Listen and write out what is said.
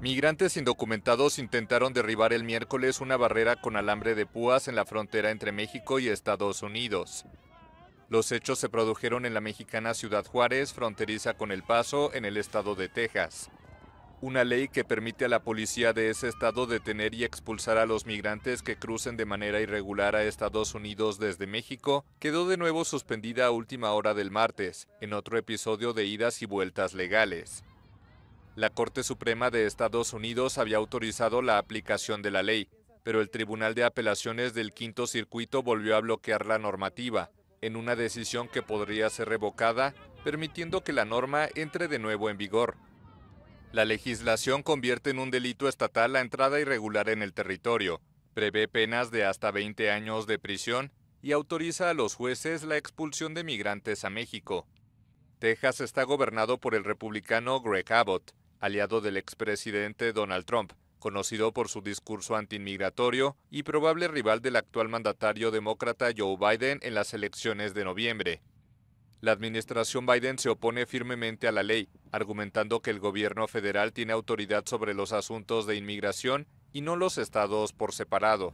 Migrantes indocumentados intentaron derribar el miércoles una barrera con alambre de púas en la frontera entre México y Estados Unidos. Los hechos se produjeron en la mexicana Ciudad Juárez, fronteriza con El Paso, en el estado de Texas. Una ley que permite a la policía de ese estado detener y expulsar a los migrantes que crucen de manera irregular a Estados Unidos desde México quedó de nuevo suspendida a última hora del martes, en otro episodio de idas y vueltas legales. La Corte Suprema de Estados Unidos había autorizado la aplicación de la ley, pero el Tribunal de Apelaciones del Quinto Circuito volvió a bloquear la normativa, en una decisión que podría ser revocada, permitiendo que la norma entre de nuevo en vigor. La legislación convierte en un delito estatal la entrada irregular en el territorio, prevé penas de hasta 20 años de prisión y autoriza a los jueces la expulsión de migrantes a México. Texas está gobernado por el republicano Greg Abbott, aliado del expresidente Donald Trump, conocido por su discurso antiinmigratorio y probable rival del actual mandatario demócrata Joe Biden en las elecciones de noviembre. La administración Biden se opone firmemente a la ley, argumentando que el gobierno federal tiene autoridad sobre los asuntos de inmigración y no los estados por separado.